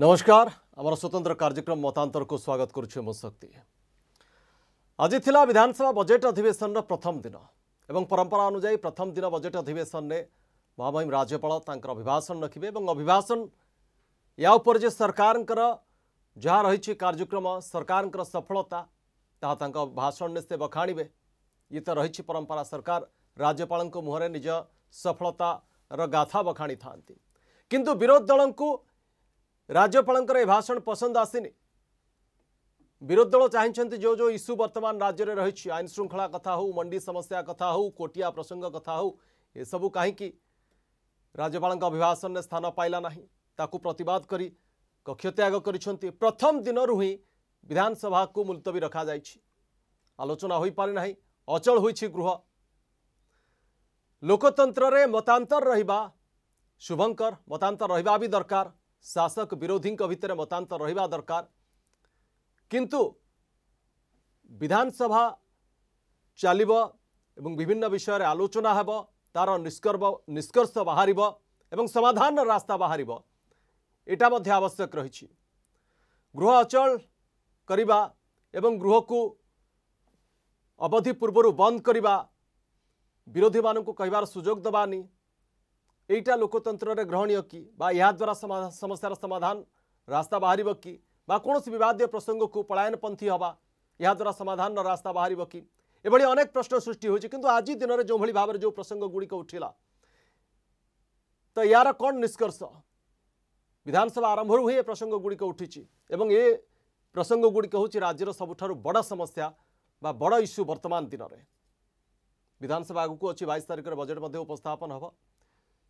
नमस्कार आम स्वतंत्र कार्यक्रम मतांतर को स्वागत शक्ति आज थी विधानसभा बजेट अधिवेशन प्रथम दिन एवं परंपरा अनुजाई प्रथम दिन बजेट अधिवेशन में महामहिम राज्यपाल अभिभाषण रखे और अभिभाषण या सरकार जहाँ रही कार्यक्रम सरकार सफलता ता भाषण ने से बखाणे ये तो रही परंपरा सरकार राज्यपाल मुहर निज सफलता गाथा बखाणी था कि विरोधी दल को राज्यपाल भाषण पसंद आसनी विरोधी दल चाहते जो जो इस्यू बर्तमान राज्य में रही आईन श्रृंखला कथा हो मंडी समस्या कथा हो कोटिया प्रसंग कथा हो सबू कहीं राज्यपाल अभिभाषण में स्थान पाइला ना ताकू प्रतिवाद कर कक्षत्याग कर प्रथम दिन ही विधानसभा को मुलतवी रखा जा आलोचना हो पारिना अचल हो गृह लोकतंत्र मतांतर रुभंकर मतांतर रहा भी दरकार ଶାସକ ବିରୋଧୀଙ୍କ ଭିତରେ ମତାନ୍ତର ରହିବା ଦରକାର କିନ୍ତୁ ବିଧାନସଭା ଚାଲିବ ଏବଂ ବିଭିନ୍ନ ବିଷୟରେ ଆଲୋଚନା ହେବ ତାର ନିଷ୍କର୍ବ ନିଷ୍କର୍ଷ ବାହାରିବ ଏବଂ ସମାଧାନର ରାସ୍ତା ବାହାରିବ ଏଇଟା ମଧ୍ୟ ଆବଶ୍ୟକ ରହିଛି ଗୃହ ଅଚଳ କରିବା ଏବଂ ଗୃହକୁ ଅବଧି ପୂର୍ବରୁ ବନ୍ଦ କରିବା ବିରୋଧୀମାନଙ୍କୁ କହିବାର ସୁଯୋଗ ଦେବାନି এইটা লোকতন্ত্রের গ্রহণীয় কি বা এদ্বারা সমস্যার সমাধান রাস্তা বাহার কি বা কৌশি বিবাদীয় প্রসঙ্গক পলায়নপন্থী হওয়া এদ্বারা সমাধানর রাস্তা বাহার কি এভাবে অনেক প্রশ্ন সৃষ্টি হয়েছে কিন্তু আজ দিনের যেভাবে ভাবে যে প্রসঙ্গগুড়ি উঠিলা তো ইয়ার কণ নিষ্কর্ষ বিধানসভা আরম্ভর হি এ প্রসঙ্গগুড়ি উঠিছি এবং এ প্রসঙ্গগুড়ি হচ্ছে রাজ্যের সবুঠার বড় সমস্যা বা বড় ইস্যু বর্তমান দিনের বিধানসভা আগুক অছি বাইশ তারিখের বজেট মধ্যে উপস্থাপন হব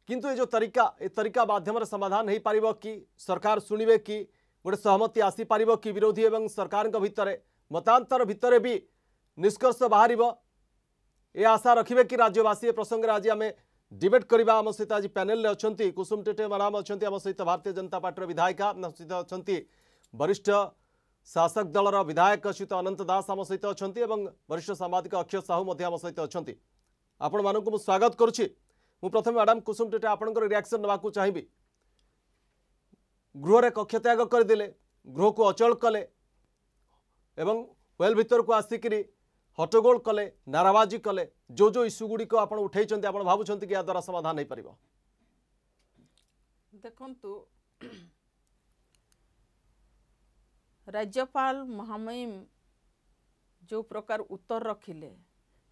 কিন্তু এই যে الطريقه এই الطريقه মাধ্যমে সমাধান হেই পারিবো কি সরকার শুনিবে কি গড সহমত আসি পারিবো কি বিরোধী এবং সরকারৰ ভিতৰৰে মতান্তৰৰ ভিতৰৰে ବି নিষ্কৰ্ষ বাহিৰিব এ আশা ৰখিবে কি ৰাজ্যবাসীয়ে প্ৰসংগ আজি আমি ডিবেট কৰিবা আমছিতা আজি প্যানেল লৈ আছেନ୍ତି Kusum Tetema আছନ୍ତି আৰু সীতাদে ভাৰতীয় জনতা পাৰ্টিৰ বিধায়কা আছନ୍ତି আছନ୍ତି বৰिष्ट শাসক দলৰ বিধায়ক আছিত অনন্ত দাস আছନ୍ତି আৰু বৰिष्ट সমাজক অক্ষয় সাহু মধ্যৱয় আছନ୍ତି আপোন মানুকো মই স্বাগাত কৰোছি ମୁଁ ପ୍ରଥମେ ମ୍ୟାଡ଼ାମ୍ କୁସୁମ ଟେଟା ଆପଣଙ୍କର ରିଆକ୍ସନ୍ ନେବାକୁ ଚାହିଁବି ଗୃହରେ କକ୍ଷତ୍ୟାଗ କରିଦେଲେ ଗୃହକୁ ଅଚଳ କଲେ ଏବଂ ୱେଲ୍ ଭିତରକୁ ଆସିକିରି ହଟ୍ଟଗୋଳ କଲେ ନାରାବାଜି କଲେ ଯେଉଁ ଯେଉଁ ଇସ୍ୟୁ ଗୁଡ଼ିକ ଆପଣ ଉଠାଇଛନ୍ତି ଆପଣ ଭାବୁଛନ୍ତି କି ଏହାଦ୍ୱାରା ସମାଧାନ ହୋଇପାରିବ ଦେଖନ୍ତୁ ରାଜ୍ୟପାଳ ମହାମହିମ ଯେଉଁ ପ୍ରକାର ଉତ୍ତର ରଖିଲେ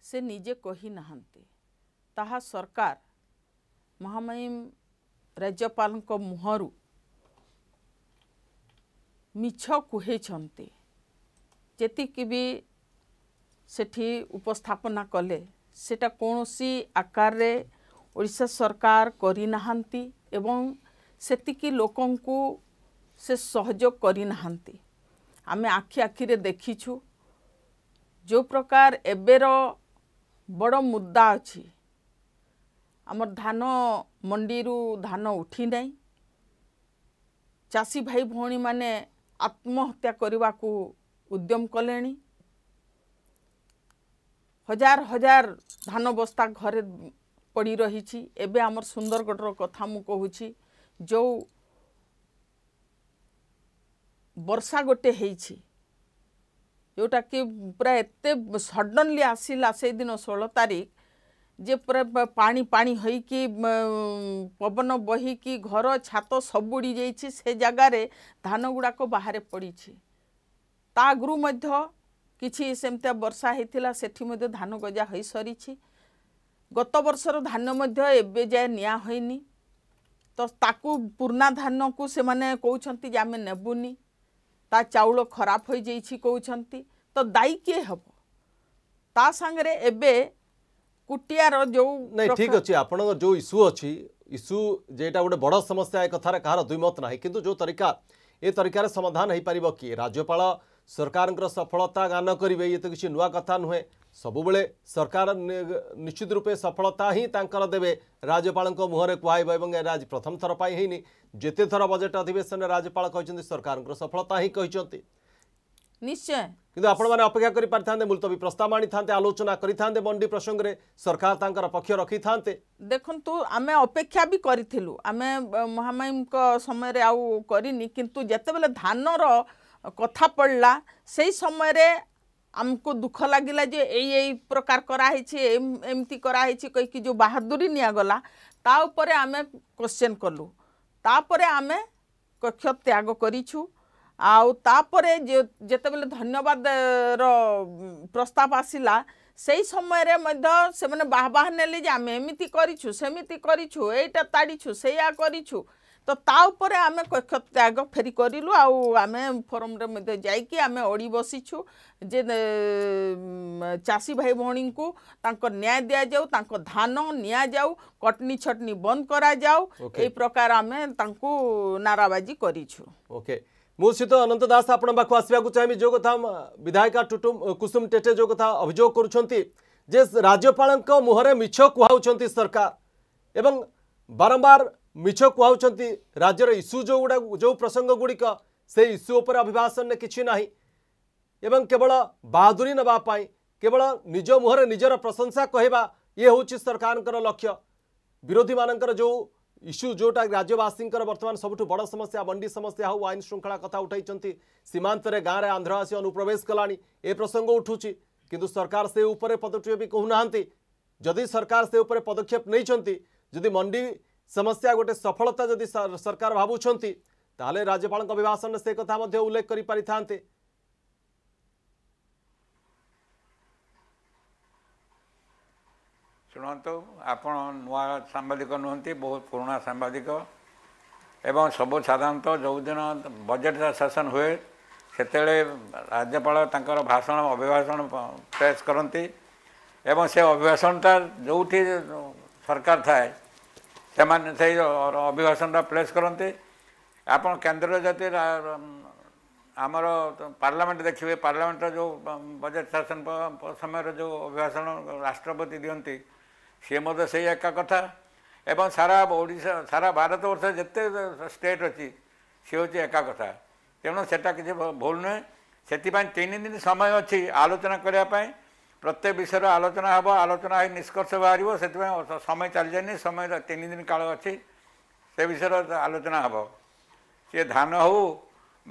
ସେ ନିଜେ କହିନାହାନ୍ତି ତାହା ସରକାର ମହାମୟୀମ ରାଜ୍ୟପାଳଙ୍କ ମୁହଁରୁ ମିଛ କୁହେଇଛନ୍ତି ଯେତିକି ବି ସେଠି ଉପସ୍ଥାପନା କଲେ ସେଟା କୌଣସି ଆକାରରେ ଓଡ଼ିଶା ସରକାର କରିନାହାନ୍ତି ଏବଂ ସେତିକି ଲୋକଙ୍କୁ ସେ ସହଯୋଗ କରିନାହାନ୍ତି ଆମେ ଆଖି ଆଖିରେ ଦେଖିଛୁ ଯେଉଁ ପ୍ରକାର ଏବେର ବଡ଼ ମୁଦ୍ଦା ଅଛି ଆମର ଧାନ ମଣ୍ଡିରୁ ଧାନ ଉଠି ନାହିଁ ଚାଷୀ ଭାଇ ଭଉଣୀମାନେ ଆତ୍ମହତ୍ୟା କରିବାକୁ ଉଦ୍ୟମ କଲେଣି ହଜାର ହଜାର ଧାନ ବସ୍ତା ଘରେ ପଡ଼ି ରହିଛି ଏବେ ଆମର ସୁନ୍ଦରଗଡ଼ର କଥା ମୁଁ କହୁଛି ଯେଉଁ ବର୍ଷା ଗୋଟେ ହେଇଛି ଯେଉଁଟାକି ପୁରା ଏତେ ସଡ଼ନଲି ଆସିଲା ସେଇଦିନ ଷୋହଳ ତାରିଖ ଯେ ପୁରା ପାଣି ପାଣି ହୋଇକି ପବନ ବହିକି ଘର ଛାତ ସବୁଡ଼ି ଯାଇଛି ସେ ଜାଗାରେ ଧାନ ଗୁଡ଼ାକ ବାହାରେ ପଡ଼ିଛି ତା ଆଗରୁ ମଧ୍ୟ କିଛି ସେମିତିଆ ବର୍ଷା ହୋଇଥିଲା ସେଠି ମଧ୍ୟ ଧାନ ଗଜା ହୋଇସରିଛି ଗତ ବର୍ଷର ଧାନ ମଧ୍ୟ ଏବେ ଯାଏ ନିଆ ହୋଇନି ତ ତାକୁ ପୁରୁଣା ଧାନକୁ ସେମାନେ କହୁଛନ୍ତି ଯେ ଆମେ ନେବୁନି ତା ଚାଉଳ ଖରାପ ହୋଇଯାଇଛି କହୁଛନ୍ତି ତ ଦାୟୀ କିଏ ହେବ ତା ସାଙ୍ଗରେ ଏବେ କୁଟିଆର ଯେଉଁ ନାଇଁ ଠିକ୍ ଅଛି ଆପଣଙ୍କ ଯେଉଁ ଇସ୍ୟୁ ଅଛି ଇସ୍ୟୁ ଯେଟା ଗୋଟେ ବଡ଼ ସମସ୍ୟା ଏ କଥାରେ କାହାର ଦୁଇମତ ନାହିଁ କିନ୍ତୁ ଯେଉଁ ତରିକା ଏ ତରିକାରେ ସମାଧାନ ହେଇପାରିବ କି ରାଜ୍ୟପାଳ ସରକାରଙ୍କର ସଫଳତା ଗାନ କରିବେ ଇଏ ତ କିଛି ନୂଆ କଥା ନୁହେଁ ସବୁବେଳେ ସରକାର ନିଶ୍ଚିତ ରୂପେ ସଫଳତା ହିଁ ତାଙ୍କର ଦେବେ ରାଜ୍ୟପାଳଙ୍କ ମୁହଁରେ କୁହାଇବ ଏବଂ ଏଇଟା ଆଜି ପ୍ରଥମ ଥର ପାଇଁ ହେଇନି ଯେତେ ଥର ବଜେଟ୍ ଅଧିବେଶନରେ ରାଜ୍ୟପାଳ କହିଛନ୍ତି ସରକାରଙ୍କର ସଫଳତା ହିଁ କହିଛନ୍ତି ନିଶ୍ଚୟ କିନ୍ତୁ ଆପଣମାନେ ଅପେକ୍ଷା କରିପାରିଥାନ୍ତେ ମୁଲତବୀ ପ୍ରସ୍ତାବ ଆଣିଥାନ୍ତେ ଆଲୋଚନା କରିଥାନ୍ତେ ମଣ୍ଡି ପ୍ରସଙ୍ଗରେ ସରକାର ତାଙ୍କର ପକ୍ଷ ରଖିଥାନ୍ତେ ଦେଖନ୍ତୁ ଆମେ ଅପେକ୍ଷା ବି କରିଥିଲୁ ଆମେ ମହାମାୟୀଙ୍କ ସମୟରେ ଆଉ କରିନି କିନ୍ତୁ ଯେତେବେଳେ ଧାନର କଥା ପଡ଼ିଲା ସେଇ ସମୟରେ ଆମକୁ ଦୁଃଖ ଲାଗିଲା ଯେ ଏଇ ଏଇ ପ୍ରକାର କରାହେଇଛି ଏମିତି କରାହେଇଛି କହିକି ଯେଉଁ ବାହାଦୁରୀ ନିଆଗଲା ତା ଉପରେ ଆମେ କୋଶ୍ଚେନ୍ କଲୁ ତାପରେ ଆମେ କକ୍ଷ ତ୍ୟାଗ କରିଛୁ ଆଉ ତାପରେ ଯେତେବେଳେ ଧନ୍ୟବାଦର ପ୍ରସ୍ତାବ ଆସିଲା ସେଇ ସମୟରେ ମଧ୍ୟ ସେମାନେ ବାହାବାହ ନେଲେ ଯେ ଆମେ ଏମିତି କରିଛୁ ସେମିତି କରିଛୁ ଏଇଟା ତାଡ଼ିଛୁ ସେଇଆ କରିଛୁ ତ ତା ଉପରେ ଆମେ କକ୍ଷ ତ୍ୟାଗ ଫେରି କରିଲୁ ଆଉ ଆମେ ଫୋରମ୍ରେ ମଧ୍ୟ ଯାଇକି ଆମେ ଅଡ଼ି ବସିଛୁ ଯେ ଚାଷୀ ଭାଇ ଭଉଣୀଙ୍କୁ ତାଙ୍କ ନ୍ୟାୟ ଦିଆଯାଉ ତାଙ୍କ ଧାନ ନିଆଯାଉ କଟନୀ ଛଟନୀ ବନ୍ଦ କରାଯାଉ ଏଇ ପ୍ରକାର ଆମେ ତାଙ୍କୁ ନାରାବାଜି କରିଛୁ ଓକେ ମୋ ସହିତ ଅନନ୍ତ ଦାସ ଆପଣଙ୍କ ପାଖକୁ ଆସିବାକୁ ଚାହିଁବି ଯେଉଁ କଥା ବିଧାୟିକା ଟୁଟୁମ କୁସୁମ ଟେଟେ ଯେଉଁ କଥା ଅଭିଯୋଗ କରୁଛନ୍ତି ଯେ ରାଜ୍ୟପାଳଙ୍କ ମୁହଁରେ ମିଛ କୁହାଉଛନ୍ତି ସରକାର ଏବଂ ବାରମ୍ବାର ମିଛ କୁହାଉଛନ୍ତି ରାଜ୍ୟର ଇସ୍ୟୁ ଯେଉଁଗୁଡ଼ାକ ଯେଉଁ ପ୍ରସଙ୍ଗ ଗୁଡ଼ିକ ସେହି ଇସ୍ୟୁ ଉପରେ ଅଭିଭାଷଣରେ କିଛି ନାହିଁ ଏବଂ କେବଳ ବାହାଦୁରୀ ନେବା ପାଇଁ କେବଳ ନିଜ ମୁହଁରେ ନିଜର ପ୍ରଶଂସା କହିବା ଇଏ ହେଉଛି ସରକାରଙ୍କର ଲକ୍ଷ୍ୟ ବିରୋଧୀମାନଙ୍କର ଯେଉଁ ইস্যু যেটা রাজ্যবাসীঙ্কর বর্তমান সবুঠু বড় সমস্যা মন্ডি সমস্যা হোক আইন শৃঙ্খলা কথা উঠাইছেন সীমান্তরে গাঁরে আন্ধ্র আসি অনুপ্রবেশ কলানি এ প্রসঙ্গ উঠুছি কিন্তু সরকার সে উপরে পদক্ষেপ বি কহুনা যদি সরকার সে উপরে পদক্ষেপ নেইছেন যদি মন্ডি সমস্যা গোটে সফলতা যদি সরকার ভাবুছেন তাহলে রাজ্যপাল অভিভাষণে সে কথা উল্লেখ করে পারি থাকে ଶୁଣନ୍ତୁ ଆପଣ ନୂଆ ସାମ୍ବାଦିକ ନୁହନ୍ତି ବହୁତ ପୁରୁଣା ସାମ୍ବାଦିକ ଏବଂ ସବୁ ସାଧାରଣତଃ ଯେଉଁଦିନ ବଜେଟ୍ ସେସନ୍ ହୁଏ ସେତେବେଳେ ରାଜ୍ୟପାଳ ତାଙ୍କର ଭାଷଣ ଅଭିଭାଷଣ ପେଶ୍ କରନ୍ତି ଏବଂ ସେ ଅଭିଭାଷଣଟା ଯେଉଁଠି ସରକାର ଥାଏ ସେମାନେ ସେଇ ଅଭିଭାଷଣଟା ପ୍ଲେସ୍ କରନ୍ତି ଆପଣ କେନ୍ଦ୍ରରେ ଯଦି ଆମର ପାର୍ଲାମେଣ୍ଟ ଦେଖିବେ ପାର୍ଲାମେଣ୍ଟର ଯେଉଁ ବଜେଟ୍ ଶାସନ ସମୟରେ ଯେଉଁ ଅଭିଭାଷଣ ରାଷ୍ଟ୍ରପତି ଦିଅନ୍ତି ସିଏ ମଧ୍ୟ ସେଇ ଏକା କଥା ଏବଂ ସାରା ଓଡ଼ିଶା ସାରା ଭାରତବର୍ଷ ଯେତେ ଷ୍ଟେଟ୍ ଅଛି ସିଏ ହେଉଛି ଏକା କଥା ତେଣୁ ସେଟା କିଛି ଭୁଲ ନୁହେଁ ସେଥିପାଇଁ ତିନି ଦିନ ସମୟ ଅଛି ଆଲୋଚନା କରିବା ପାଇଁ ପ୍ରତ୍ୟେକ ବିଷୟରେ ଆଲୋଚନା ହେବ ଆଲୋଚନା ହୋଇ ନିଷ୍କର୍ଷ ବାହାରିବ ସେଥିପାଇଁ ସମୟ ଚାଲିଯାଏନି ସମୟ ତିନି ଦିନ କାଳ ଅଛି ସେ ବିଷୟରେ ଆଲୋଚନା ହେବ ସିଏ ଧାନ ହେଉ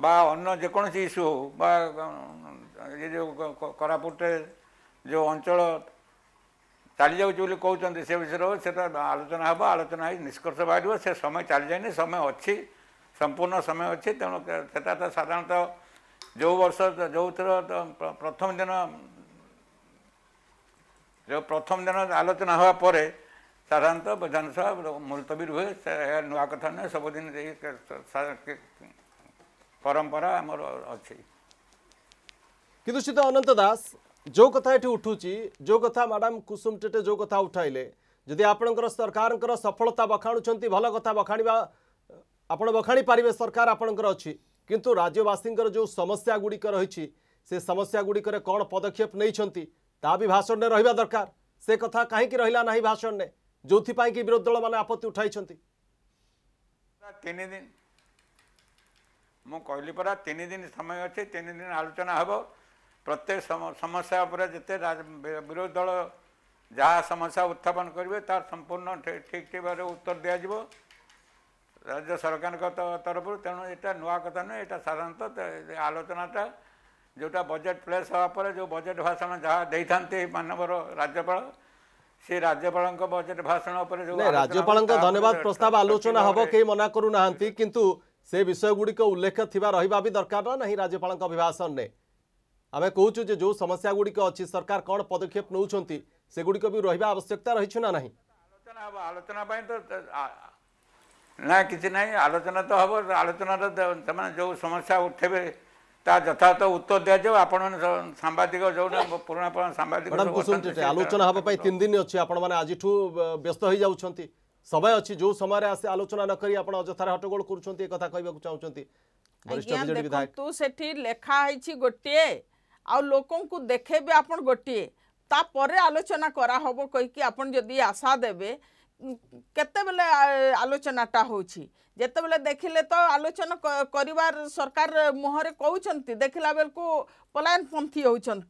ବା ଅନ୍ୟ ଯେକୌଣସି ଇସ୍ୟୁ ହେଉ ବା ଏ ଯେଉଁ କୋରାପୁଟରେ ଯେଉଁ ଅଞ୍ଚଳ ଚାଲିଯାଉଛି ବୋଲି କହୁଛନ୍ତି ସେ ବିଷୟରେ ସେଟା ଆଲୋଚନା ହେବ ଆଲୋଚନା ହେଇ ନିଷ୍କର୍ଷ ବାହାରିବ ସେ ସମୟ ଚାଲିଯାଇନି ସମୟ ଅଛି ସମ୍ପୂର୍ଣ୍ଣ ସମୟ ଅଛି ତେଣୁ ସେଟା ତ ସାଧାରଣତଃ ଯେଉଁ ବର୍ଷ ଯେଉଁଥିର ପ୍ରଥମ ଦିନ ଯେଉଁ ପ୍ରଥମ ଦିନ ଆଲୋଚନା ହେବା ପରେ ସାଧାରଣତଃ ବିଧାନସଭା ମୁଲତବୀ ରୁହେ ସେ ଏହା ନୂଆ କଥା ନୁହେଁ ସବୁଦିନ ଏହି ପରମ୍ପରା ଆମର ଅଛି କିନ୍ତୁ ସେ ତ ଅନନ୍ତ ଦାସ ଯେଉଁ କଥା ଏଠି ଉଠୁଛି ଯେଉଁ କଥା ମ୍ୟାଡ଼ାମ୍ କୁସୁମ ଟେଟେ ଯେଉଁ କଥା ଉଠାଇଲେ ଯଦି ଆପଣଙ୍କର ସରକାରଙ୍କର ସଫଳତା ବଖାଣୁଛନ୍ତି ଭଲ କଥା ବଖାଣିବା ଆପଣ ବଖାଣି ପାରିବେ ସରକାର ଆପଣଙ୍କର ଅଛି କିନ୍ତୁ ରାଜ୍ୟବାସୀଙ୍କର ଯେଉଁ ସମସ୍ୟା ଗୁଡ଼ିକ ରହିଛି ସେ ସମସ୍ୟା ଗୁଡ଼ିକରେ କ'ଣ ପଦକ୍ଷେପ ନେଇଛନ୍ତି ତା ବି ଭାଷଣରେ ରହିବା ଦରକାର ସେ କଥା କାହିଁକି ରହିଲା ନାହିଁ ଭାଷଣରେ ଯେଉଁଥିପାଇଁ କି ବିରୋଧୀ ଦଳମାନେ ଆପତ୍ତି ଉଠାଇଛନ୍ତି ତିନି ଦିନ ମୁଁ କହିଲି ପରା ତିନି ଦିନ ସମୟ ଅଛି ତିନି ଦିନ ଆଲୋଚନା ହେବ ପ୍ରତ୍ୟେକ ସମସ୍ୟା ଉପରେ ଯେତେ ବିରୋଧୀ ଦଳ ଯାହା ସମସ୍ୟା ଉତ୍ଥାପନ କରିବେ ତାର ସମ୍ପୂର୍ଣ୍ଣ ଠିକ୍ ଠିକ୍ ଭାବରେ ଉତ୍ତର ଦିଆଯିବ ରାଜ୍ୟ ସରକାରଙ୍କ ତରଫରୁ ତେଣୁ ଏଇଟା ନୂଆ କଥା ନୁହେଁ ଏଇଟା ସାଧାରଣତଃ ଆଲୋଚନାଟା ଯେଉଁଟା ବଜେଟ୍ ପ୍ଲେସ୍ ହେବା ପରେ ଯେଉଁ ବଜେଟ୍ ଭାଷଣ ଯାହା ଦେଇଥାନ୍ତି ମାନବର ରାଜ୍ୟପାଳ ସେ ରାଜ୍ୟପାଳଙ୍କ ବଜେଟ୍ ଭାଷଣ ଉପରେ ଯେଉଁ ରାଜ୍ୟପାଳଙ୍କ ଧନ୍ୟବାଦ ପ୍ରସ୍ତାବ ଆଲୋଚନା ହେବ କେହି ମନା କରୁନାହାନ୍ତି କିନ୍ତୁ ସେ ବିଷୟଗୁଡ଼ିକ ଉଲ୍ଲେଖ ଥିବା ରହିବା ବି ଦରକାର ନାହିଁ ରାଜ୍ୟପାଳଙ୍କ ଅଭିଭାଷଣରେ आम कहूँ जो समस्या गुड़िक अच्छी सरकार कौन पदक्षेप नौ सेगुड़िक भी रहा आवश्यकता रही ना आलोचना तो, तो, आलोचना तो ना किसी ना आलोचना तो हम आलोचनार जो समस्या उठेबे यथार्थ उत्तर दि जाओ सांबादिक जो पुराणा पुराणा सांबादिक आलोचना हवा तीन दिन अच्छी आज व्यस्त हो जाऊँच समय अच्छी जो समय आसे आलोचना नक आप अजथार हटगोल कर कथा कहवाक चाहते लेखाई गोटे আকু দেখেবে আপনার গোটিয়ে তাপরে আলোচনা করা হব কী আপনার যদি আশা দেবে কেতবে আলোচনাটা হচ্ছে যেতবে দেখলে তো আলোচনা করবার সরকার মুহরে কৌন দেখিলা বেলকু পলায়নপন্থী হচ্ছেন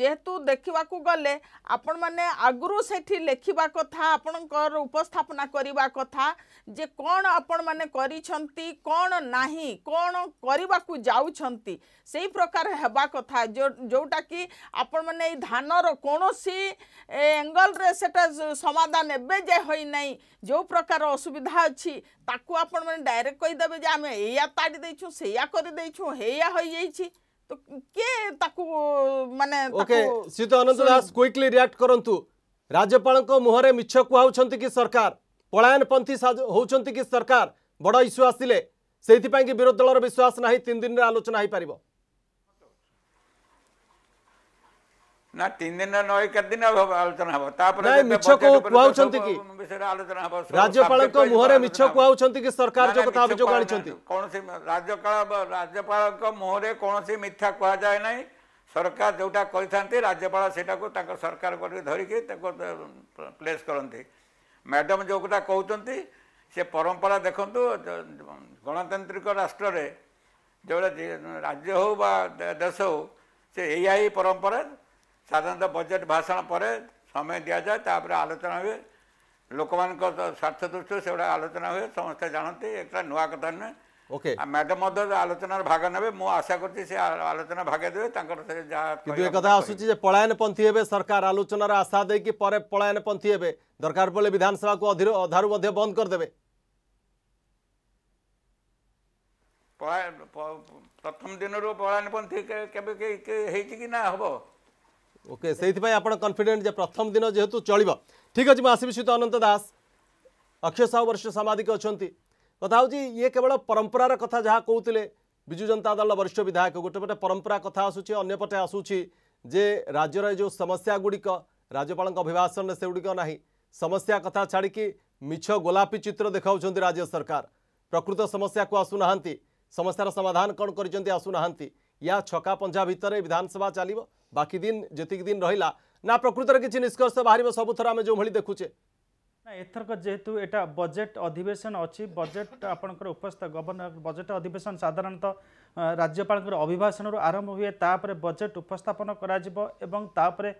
যেহেতু দেখা গলে আপন মানে আগর সেটি লেখা কথা আপনার উপস্থাপনা করা কথা যে কোণ আপন মানে করছেন কোণ না কোণ করা যাচ্ছেন সেই প্রকার হওয়া কথা যেটা কি আপন মানে এই ধানর কোণী এঙ্গলরে সেটা সমাধান এবে যে হয়ে নাই যে প্রকার অসুবিধা অ ତାକୁ ଆପଣମାନେ ଡାଇରେକ୍ଟ କହିଦେବେ ଯେ ଆମେ ଏଇଆ ତାଡ଼ି ଦେଇଛୁ ସେଇଆ କରିଦେଇଛୁ ହେଇଆ ହୋଇଯାଇଛି ତ କିଏ ତାକୁ ମାନେ ଓକେ ଶ୍ରୀଯୁକ୍ତ ଅନନ୍ତ ଦାସ କ୍ୱିକଲି ରିଆକ୍ଟ କରନ୍ତୁ ରାଜ୍ୟପାଳଙ୍କ ମୁହଁରେ ମିଛ କୁହାଉଛନ୍ତି କି ସରକାର ପଳାୟନପନ୍ଥୀ ହେଉଛନ୍ତି କି ସରକାର ବଡ଼ ଇସ୍ୟୁ ଆସିଲେ ସେଇଥିପାଇଁ କି ବିରୋଧୀ ଦଳର ବିଶ୍ୱାସ ନାହିଁ ତିନି ଦିନରେ ଆଲୋଚନା ହୋଇପାରିବ ନା ତିନି ଦିନ ନ ଏକାଧି ଦିନ ଆଲୋଚନା ହେବ ତାପରେ ମିଛ କୁହାଉଛନ୍ତି କି ବିଷୟରେ ଆଲୋଚନା ହେବ ରାଜ୍ୟପାଳଙ୍କ ମୁହଁରେ ମିଛ କୁହାଉଛନ୍ତି କି ସରକାର ଅଭିଯୋଗ ଆଣିଛନ୍ତି କୌଣସି ରାଜ୍ୟପାଳ ରାଜ୍ୟପାଳଙ୍କ ମୁହଁରେ କୌଣସି ମିଥ୍ୟା କୁହାଯାଏ ନାହିଁ ସରକାର ଯେଉଁଟା କହିଥାନ୍ତି ରାଜ୍ୟପାଳ ସେଇଟାକୁ ତାଙ୍କ ସରକାର କରିକି ଧରିକି ତାକୁ ପ୍ଲେସ୍ କରନ୍ତି ମ୍ୟାଡ଼ାମ୍ ଯେଉଁ କହୁଛନ୍ତି ସେ ପରମ୍ପରା ଦେଖନ୍ତୁ ଗଣତାନ୍ତ୍ରିକ ରାଷ୍ଟ୍ରରେ ଯେଉଁଟା ରାଜ୍ୟ ହଉ ବା ଦେଶ ହଉ ସେ ଏଇଆ ପରମ୍ପରା ସାଧାରଣତଃ ବଜେଟ୍ ଭାଷଣ ପରେ ସମୟ ଦିଆଯାଏ ତାପରେ ଆଲୋଚନା ହୁଏ ଲୋକମାନଙ୍କ ସ୍ୱାର୍ଥ ଦୃଷ୍ଟିରୁ ସେଗୁଡ଼ା ଆଲୋଚନା ହୁଏ ସମସ୍ତେ ଜାଣନ୍ତି ଏଟା ନୂଆ କଥା ନୁହେଁ ଓକେ ମ୍ୟାଡ଼ାମ୍ ମଧ୍ୟ ଆଲୋଚନାରେ ଭାଗ ନେବେ ମୁଁ ଆଶା କରୁଛି ସେ ଆଲୋଚନା ଭାଗ ଦେବେ ତାଙ୍କର ସେ ଯାହା କିନ୍ତୁ ଏ କଥା ଆସୁଛି ଯେ ପଳାୟନ ପନ୍ଥୀ ହେବେ ସରକାର ଆଲୋଚନାର ଆଶା ଦେଇକି ପରେ ପଳାୟନ ପନ୍ଥୀ ହେବେ ଦରକାର ପଡ଼ିଲେ ବିଧାନସଭାକୁ ଅଧୀରୁ ଅଧାରୁ ମଧ୍ୟ ବନ୍ଦ କରିଦେବେ ପ୍ରଥମ ଦିନରୁ ପଳାୟନ ପନ୍ଥୀ କେବେ କେହି ହେଇଛି କି ନା ହେବ ओके से आप प्रथम दिन जेहेतु चलो ठीक अच्छे मुझे आसवि अनंत दास अक्षय साहु वरिष्ठ सामादिक अच्छा कथा हूँ ये केवल परंपरार कथा जहाँ कहते विजु जनता दल वरिष्ठ विधायक गोटेपटे परंपरा कथा आसूची अन्यपटे आसूची जे राज्यर जो समस्या गुड़िक राज्यपाल अभिभाषण से गुड़िक ना समस्या कथा छाड़ी मिछ गोलापी चित्र देखा राज्य सरकार प्रकृत समस्या को आसुना समस्या समाधान कौन कर आसुना या छका पंजा भितर विधानसभा चलो बाकी दिन जी दिन रहा ना प्रकृतर किसी निष्कर्ष बाहर सबुथर आम जो भाई देखुचे ଏଥରକ ଯେହେତୁ ଏଇଟା ବଜେଟ୍ ଅଧିବେଶନ ଅଛି ବଜେଟ୍ ଆପଣଙ୍କର ଉପସ୍ଥିତ ଗଭର୍ଣ୍ଣର ବଜେଟ୍ ଅଧିବେଶନ ସାଧାରଣତଃ ରାଜ୍ୟପାଳଙ୍କର ଅଭିଭାଷଣରୁ ଆରମ୍ଭ ହୁଏ ତାପରେ ବଜେଟ୍ ଉପସ୍ଥାପନ କରାଯିବ ଏବଂ ତାପରେ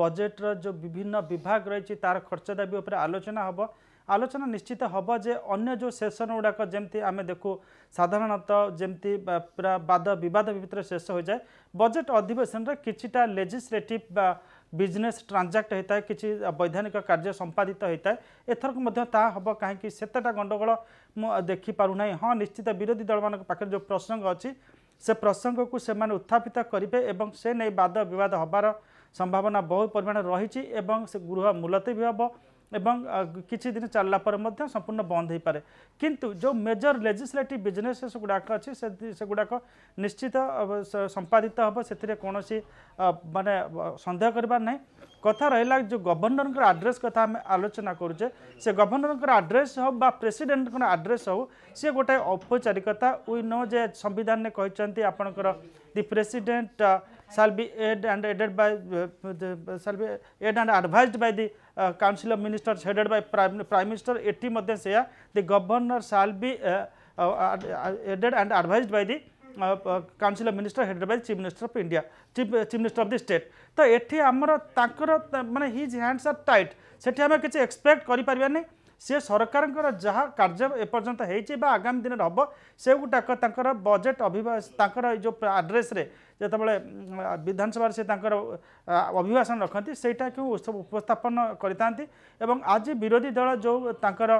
ବଜେଟ୍ର ଯେଉଁ ବିଭିନ୍ନ ବିଭାଗ ରହିଛି ତାର ଖର୍ଚ୍ଚ ଦାବି ଉପରେ ଆଲୋଚନା ହେବ ଆଲୋଚନା ନିଶ୍ଚିତ ହେବ ଯେ ଅନ୍ୟ ଯେଉଁ ସେସନ୍ ଗୁଡ଼ାକ ଯେମିତି ଆମେ ଦେଖୁ ସାଧାରଣତଃ ଯେମିତି ପୁରା ବାଦ ବିବାଦ ଭିତରେ ଶେଷ ହୋଇଯାଏ ବଜେଟ୍ ଅଧିବେଶନରେ କିଛିଟା ଲେଜିସ୍ଲେଟିଭ୍ ବା ବିଜନେସ୍ ଟ୍ରାଞ୍ଜାକ୍ଟ ହୋଇଥାଏ କିଛି ବୈଧାନିକ କାର୍ଯ୍ୟ ସମ୍ପାଦିତ ହୋଇଥାଏ ଏଥରକୁ ମଧ୍ୟ ତାହା ହେବ କାହିଁକି ସେତେଟା ଗଣ୍ଡଗୋଳ ମୁଁ ଦେଖିପାରୁନାହିଁ ହଁ ନିଶ୍ଚିତ ବିରୋଧୀ ଦଳମାନଙ୍କ ପାଖରେ ଯେଉଁ ପ୍ରସଙ୍ଗ ଅଛି ସେ ପ୍ରସଙ୍ଗକୁ ସେମାନେ ଉତ୍ଥାପିତ କରିବେ ଏବଂ ସେ ନେଇ ବାଦ ବିବାଦ ହେବାର ସମ୍ଭାବନା ବହୁ ପରିମାଣରେ ରହିଛି ଏବଂ ସେ ଗୃହ ମୁଲତବୀ ହେବ ଏବଂ କିଛି ଦିନ ଚାଲିଲା ପରେ ମଧ୍ୟ ସମ୍ପୂର୍ଣ୍ଣ ବନ୍ଦ ହୋଇପାରେ କିନ୍ତୁ ଯେଉଁ ମେଜର ଲେଜିସ୍ଲେଟିଭ୍ ବିଜନେସ୍ ସେଗୁଡ଼ାକ ଅଛି ସେ ସେଗୁଡ଼ାକ ନିଶ୍ଚିତ ସମ୍ପାଦିତ ହେବ ସେଥିରେ କୌଣସି ମାନେ ସନ୍ଦେହ କରିବାର ନାହିଁ କଥା ରହିଲା ଯେଉଁ ଗଭର୍ଣ୍ଣରଙ୍କର ଆଡ୍ରେସ୍ କଥା ଆମେ ଆଲୋଚନା କରୁଛେ ସେ ଗଭର୍ଣ୍ଣରଙ୍କର ଆଡ୍ରେସ୍ ହେଉ ବା ପ୍ରେସିଡେଣ୍ଟଙ୍କର ଆଡ୍ରେସ୍ ହେଉ ସିଏ ଗୋଟାଏ ଔପଚାରିକତା ଉଇ ନୋ ଯେ ସମ୍ବିଧାନରେ କହିଛନ୍ତି ଆପଣଙ୍କର the president shall be aided and aided by uh, the, shall be aided and advised by the uh, council of ministers headed by prime, prime minister eti madhe se the governor shall be uh, uh, aided and advised by the council of minister headed by chief minister of India chief chief minister of the state तो ये आमर मानने his hands are tight से आम किसी expect करें C সরকারঙ্কর যা কার্য এপর্যন্ত হয়েছে বা আগামী দিনে হব সেগুটাক তাঁর বজেট অভিভাষ তাঁর এই যে আড্রেসে যেতবে বিধানসভার সে তাঁর অভিভাষণ রাখতে সেইটাকে উপস্থাপন করে থাকে এবং আজ বিরোধী দল যে তাঁর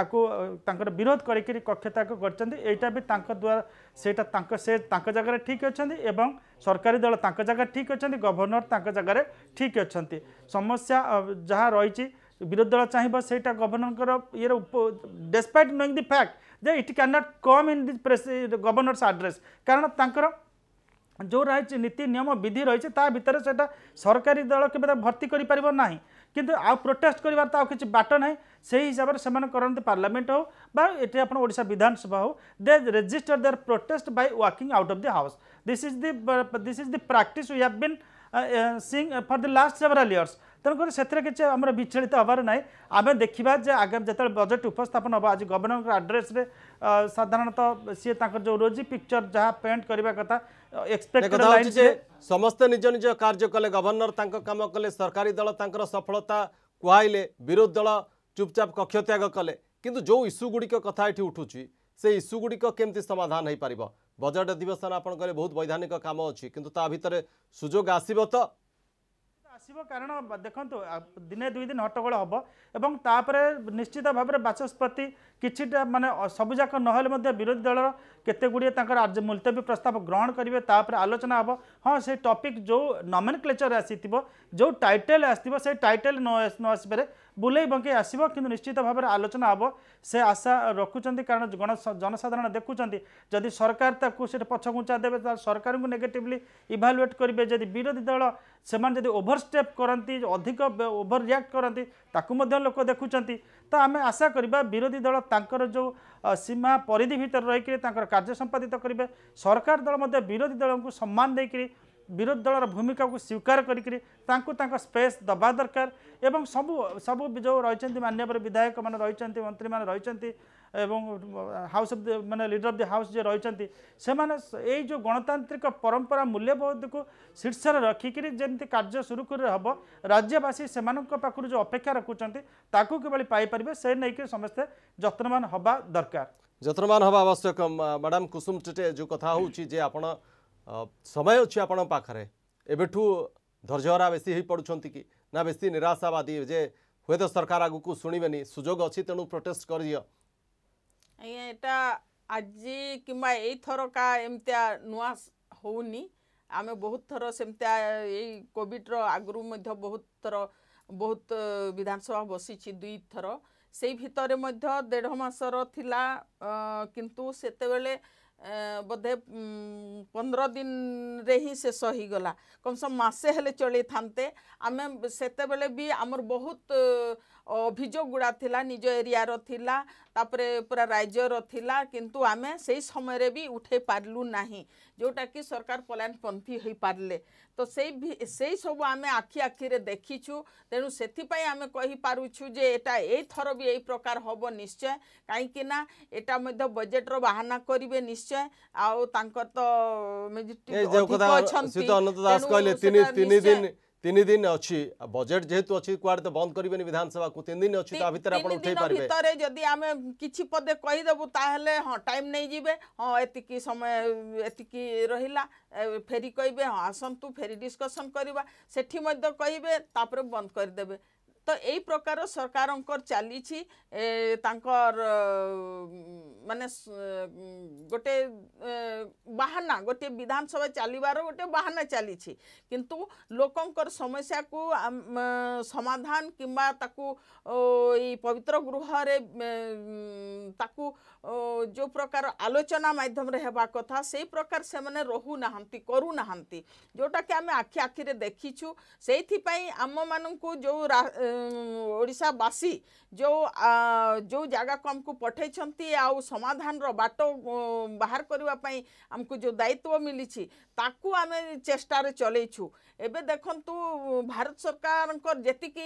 আকু তাঁর বিরোধ করি কক্ষত্যাগ করছেন এইটা বি দ্বারা সেইটা সে তাঁর জায়গায় ঠিক অনেক এবং সরকারি দল তাঁর জায়গায় ঠিক অনেক গভর্নর তাঁর জায়গায় ঠিক অনেক সমস্যা যা রয়েছে ବିରୋଧୀ ଦଳ ଚାହିଁବ ସେଇଟା ଗଭର୍ଣ୍ଣରଙ୍କର ଇଏର ଡେସ୍ପାଇଟ୍ ନୋଇଂ ଦି ଫ୍ୟାକ୍ଟ ଯେ it can not come in the press governor's address କାରଣ ତାଙ୍କର ଯେଉଁ ରହିଛି ନୀତି ନିୟମ ବିଧି ରହିଛି ତା ଭିତରେ ସେଇଟା ସରକାରୀ ଦଳ କେବେ ଭର୍ତ୍ତି କରିପାରିବ ନାହିଁ কিন্তু আউ প্রোটেস্ট করবার তো কিছু বাট না সেই হিসাবে সে করতে পার্লামেন্ট হোক বা এটি আপনার ওড়শা বিধানসভা হোক they register their protest by walking out of the house this is the this is the practice we have been लास्टर तर त्यसले विचलित हवार नै आमे देखा जति बजेट उपस्पन हामी गभर्णरको आड्रेसत जो रोजी पिक्चर जहाँ पेन्ट गरेको कथा एक्सप्रे समस्त निज निज कार्ज्यो गभर्णर काम कले सरकारी दल तर सफलता कुद्धी दल चुपचाप त्याग कले इस्यु गुडिक कथा इस्यु गुड्क के समाधान है पार ବଜେଟ୍ ଅଧିବେଶନ ଆପଣ କହିଲେ ବହୁତ ବୈଧାନିକ କାମ ଅଛି କିନ୍ତୁ ତା ଭିତରେ ସୁଯୋଗ ଆସିବ ତ আসব কারণ দেখুন দিনে দুই দিন হট্টগোল হব এবং তাপরে নিশ্চিত ভাবে বাচস্পতি କିଛିଟା ମାନେ ସବୁଯାକ ନହେଲେ ମଧ୍ୟ ବିରୋଧୀ ଦଳର କେତେ ଗୁଡ଼ିଏ ତାଙ୍କର ଆର୍ଜ ମୁଲତବୀ ପ୍ରସ୍ତାବ ଗ୍ରହଣ କରିବେ ତାପରେ ଆଲୋଚନା ହେବ ହଁ ସେ ଟପିକ୍ ଯେଉଁ ନମେନ୍ କ୍ଲେଚର୍ ଆସିଥିବ ଯେଉଁ ଟାଇଟେଲ୍ ଆସିଥିବ ସେ ଟାଇଟେଲ୍ ନ ନ ଆସିପାରେ ବୁଲେଇ ବଙ୍କେଇ ଆସିବ କିନ୍ତୁ ନିଶ୍ଚିତ ଭାବରେ ଆଲୋଚନା ହେବ ସେ ଆଶା ରଖୁଛନ୍ତି କାରଣ ଗଣ ଜନସାଧାରଣ ଦେଖୁଛନ୍ତି ଯଦି ସରକାର ତାକୁ ସେଠି ପଛଘୁଞ୍ଚା ଦେବେ ତା ସରକାରଙ୍କୁ ନେଗେଟିଭଲି ଇଭାଲୁଏଟ୍ କରିବେ ଯଦି ବିରୋଧୀ ଦଳ ସେମାନେ ଯଦି ଓଭରଷ୍ଟେପ୍ କରନ୍ତି ଅଧିକ ଓଭର ରିଆକ୍ଟ କରନ୍ତି ତାକୁ ମଧ୍ୟ ଲୋକ ଦେଖୁଛନ୍ତି ତ ଆମେ ଆଶା କରିବା ବିରୋଧୀ ଦଳ ତାଙ୍କର ଯେଉଁ ସୀମା ପରିଧି ଭିତରେ ରହିକରି ତାଙ୍କର କାର୍ଯ୍ୟ ସମ୍ପାଦିତ କରିବେ ସରକାର ଦଳ ମଧ୍ୟ ବିରୋଧୀ ଦଳଙ୍କୁ ସମ୍ମାନ ଦେଇକରି ବିରୋଧୀ ଦଳର ଭୂମିକାକୁ ସ୍ୱୀକାର କରିକିରି ତାଙ୍କୁ ତାଙ୍କ ସ୍ପେସ୍ ଦେବା ଦରକାର ଏବଂ ସବୁ ସବୁ ଯେଉଁ ରହିଛନ୍ତି ମାନ୍ୟବର ବିଧାୟକମାନେ ରହିଛନ୍ତି ମନ୍ତ୍ରୀମାନେ ରହିଛନ୍ତି ଏବଂ ହାଉସ୍ ଅଫ୍ ଦି ମାନେ ଲିଡ଼ର ଅଫ୍ ଦି ହାଉସ୍ ଯିଏ ରହିଛନ୍ତି ସେମାନେ ଏଇ ଯେଉଁ ଗଣତାନ୍ତ୍ରିକ ପରମ୍ପରା ମୂଲ୍ୟବୋଧକୁ ଶୀର୍ଷରେ ରଖିକିରି ଯେମିତି କାର୍ଯ୍ୟ ସୁରୁଖୁରୁରେ ହେବ ରାଜ୍ୟବାସୀ ସେମାନଙ୍କ ପାଖରୁ ଯେଉଁ ଅପେକ୍ଷା ରଖୁଛନ୍ତି ତାକୁ କିଭଳି ପାଇପାରିବେ ସେ ନେଇକି ସମସ୍ତେ ଯତ୍ନବାନ ହେବା ଦରକାର ଯତ୍ନବାନ ହେବା ଆବଶ୍ୟକ ମ୍ୟାଡ଼ାମ୍ କୁସୁମ ଚିଟେ ଯେଉଁ କଥା ହେଉଛି ଯେ ଆପଣ ସମୟ ଅଛି ଆପଣଙ୍କ ପାଖରେ ଏବେଠୁ ଧୈର୍ଯ୍ୟହରା ବେଶୀ ହୋଇପଡ଼ୁଛନ୍ତି କି ନା ବେଶୀ ନିରାଶାବାଦୀ ଯେ ହୁଏତ ସରକାର ଆଗକୁ ଶୁଣିବେନି ସୁଯୋଗ ଅଛି ତେଣୁ ପ୍ରୋଟେଷ୍ଟ କରିଦିଅ ଆଜ୍ଞା ଏଇଟା ଆଜି କିମ୍ବା ଏଇଥରକା ଏମିତିଆ ନୂଆ ହଉନି ଆମେ ବହୁତ ଥର ସେମିତିଆ ଏଇ କୋଭିଡ଼ର ଆଗରୁ ମଧ୍ୟ ବହୁତ ଥର ବହୁତ ବିଧାନସଭା ବସିଛି ଦୁଇ ଥର ସେଇ ଭିତରେ ମଧ୍ୟ ଦେଢ଼ ମାସର ଥିଲା କିନ୍ତୁ ସେତେବେଳେ ବୋଧେ ପନ୍ଦର ଦିନରେ ହିଁ ଶେଷ ହେଇଗଲା କମ୍ସମ୍ ମାସେ ହେଲେ ଚଳେଇଥାନ୍ତେ ଆମେ ସେତେବେଳେ ବି ଆମର ବହୁତ ଅଭିଯୋଗ ଗୁଡ଼ା ଥିଲା ନିଜ ଏରିଆର ଥିଲା ତାପରେ ପୁରା ରାଜ୍ୟର ଥିଲା କିନ୍ତୁ ଆମେ ସେଇ ସମୟରେ ବି ଉଠେଇ ପାରିଲୁ ନାହିଁ ଯେଉଁଟାକି ସରକାର ପଲାୟନପନ୍ଥୀ ହୋଇପାରିଲେ তো সেই সেই সবু আমি আখি আখিরে দেখিছু তেণু সেপাই আমি কহিপারুছু যে এটা এইথর বি এই প্রকার হব নিশ্চয় কাইকি না এটা মধ্য বজেটর বাহানা করবে নিশ্চয় আউ তাঙ্কর তো অনেক অনেক দিন তিন দিন অছি বজেট যেহেতু অছি কুয়াড়ে তো বন্ধ করবেনি বিধানসভা কু তিন দিন অছি তা ভিতরে আপন উঠাই পারবে ভিতরে যদি আমি কিছু পদে কই দেবু তাহলে হ্যাঁ টাইম নেই যাবে হ্যাঁ এতিকি সময় এতিকি রহিলা ফেরি কইবে হ্যাঁ আসন্তু ফেরি ডিসকশন করিবা সেটি মধ্যে কইবে তারপরে বন্ধ করে দেবে तो यही प्रकार सरकार चली माने गोटे बाहाना गोटे विधानसभा चलबार गोटे बाहाना चली किंतु लोकंर समस्या को समाधान कि पवित्र गृह जो प्रकार आलोचना माध्यम होगा कथा से प्रकार से मैंने रोना करूना जोटा कि आम आखि आखिरे देखीछू से आम मान जो ଓଡ଼ିଶାବାସୀ ଯେଉଁ ଯେଉଁ ଜାଗାକୁ ଆମକୁ ପଠାଇଛନ୍ତି ଆଉ ସମାଧାନର ବାଟ ବାହାର କରିବା ପାଇଁ ଆମକୁ ଯେଉଁ ଦାୟିତ୍ୱ ମିଳିଛି ତାକୁ ଆମେ ଚେଷ୍ଟାରେ ଚଲେଇଛୁ ଏବେ ଦେଖନ୍ତୁ ଭାରତ ସରକାରଙ୍କର ଯେତିକି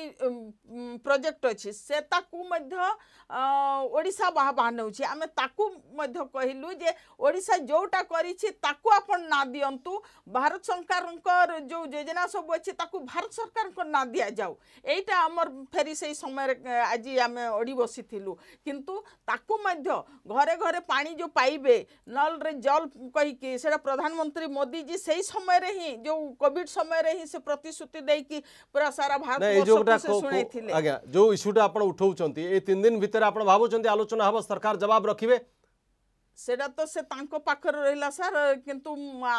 ପ୍ରୋଜେକ୍ଟ ଅଛି ସେ ତାକୁ ମଧ୍ୟ ଓଡ଼ିଶା ବାହା ନେଉଛି ଆମେ ତାକୁ ମଧ୍ୟ କହିଲୁ ଯେ ଓଡ଼ିଶା ଯେଉଁଟା କରିଛି ତାକୁ ଆପଣ ନା ଦିଅନ୍ତୁ ଭାରତ ସରକାରଙ୍କର ଯେଉଁ ଯୋଜନା ସବୁ ଅଛି ତାକୁ ଭାରତ ସରକାରଙ୍କ ନା ଦିଆଯାଉ ଏଇଟା ଆମର ଫେରି ସେଇ ସମୟରେ ଆଜି ଆମେ ଅଡ଼ି ବସିଥିଲୁ କିନ୍ତୁ ତାକୁ ମଧ୍ୟ ଘରେ ଘରେ ପାଣି ଯେଉଁ ପାଇବେ ନଲରେ ଜଲ କହିକି ସେଇଟା ପ୍ରଧାନମନ୍ତ୍ରୀ ମୋଦି କରିଛି ସେଇ ସମୟରେ ହିଁ ଯୋଉ କୋଭିଡ ସମୟରେ ହିଁ ସେ ପ୍ରତିଶ୍ରୁତି ଦେଇକି ପୁରା ସାରା ଭାରତ ଶୁଣେଇଥିଲେ ଆଜ୍ଞା ଯୋଉ ଇସ୍ୟୁଟା ଆପଣ ଉଠଉଛନ୍ତି ଏଇ ତିନି ଦିନ ଭିତରେ ଆପଣ ଭାବୁଛନ୍ତି ଆଲୋଚନା ହବ ସରକାର ଜବାବ ରଖିବେ ସେଇଟା ତ ସେ ତାଙ୍କ ପାଖରେ ରହିଲା ସାର୍ କିନ୍ତୁ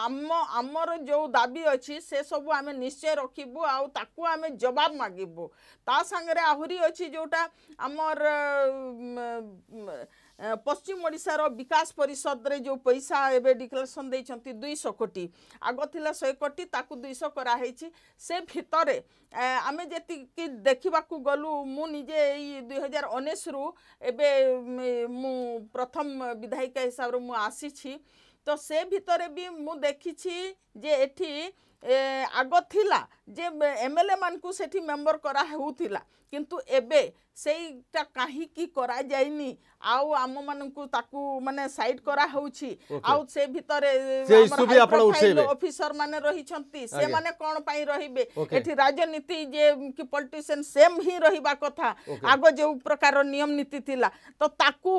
ଆମ ଆମର ଯେଉଁ ଦାବି ଅଛି ସେସବୁ ଆମେ ନିଶ୍ଚୟ ରଖିବୁ ଆଉ ତାକୁ ଆମେ ଜବାବ ମାଗିବୁ ତା ସାଙ୍ଗରେ ଆହୁରି ଅଛି ଯେଉଁଟା ଆମର ପଶ୍ଚିମ ଓଡ଼ିଶାର ବିକାଶ ପରିଷଦରେ ଯେଉଁ ପଇସା ଏବେ ଡିକ୍ଲାରେସନ୍ ଦେଇଛନ୍ତି ଦୁଇଶହ କୋଟି ଆଗ ଥିଲା ଶହେ କୋଟି ତାକୁ ଦୁଇଶହ କରାହେଇଛି ସେ ଭିତରେ ଆମେ ଯେତିକି ଦେଖିବାକୁ ଗଲୁ ମୁଁ ନିଜେ ଏଇ ଦୁଇହଜାର ଉଣେଇଶରୁ ଏବେ ମୁଁ ପ୍ରଥମ ବିଧାୟିକା ହିସାବରେ ମୁଁ ଆସିଛି ତ ସେ ଭିତରେ ବି ମୁଁ ଦେଖିଛି ଯେ ଏଠି ଆଗ ଥିଲା ଯେ ଏମ୍ ଏଲ୍ ଏ ମାନଙ୍କୁ ସେଠି ମେମ୍ବର କରା ହେଉଥିଲା କିନ୍ତୁ ଏବେ ସେଇଟା କାହିଁକି କରାଯାଇନି ଆଉ ଆମ ମାନଙ୍କୁ ତାକୁ ମାନେ ସାଇଡ କରାହଉଛି ଆଉ ସେ ଭିତରେ ଅଫିସର ମାନେ ରହିଛନ୍ତି ସେମାନେ କଣ ପାଇଁ ରହିବେ ଏଠି ରାଜନୀତି ଯେ କି ପଲିଟିସିଆନ ସେମ୍ ହିଁ ରହିବା କଥା ଆଗ ଯେଉଁ ପ୍ରକାର ନିୟମ ନୀତି ଥିଲା ତ ତାକୁ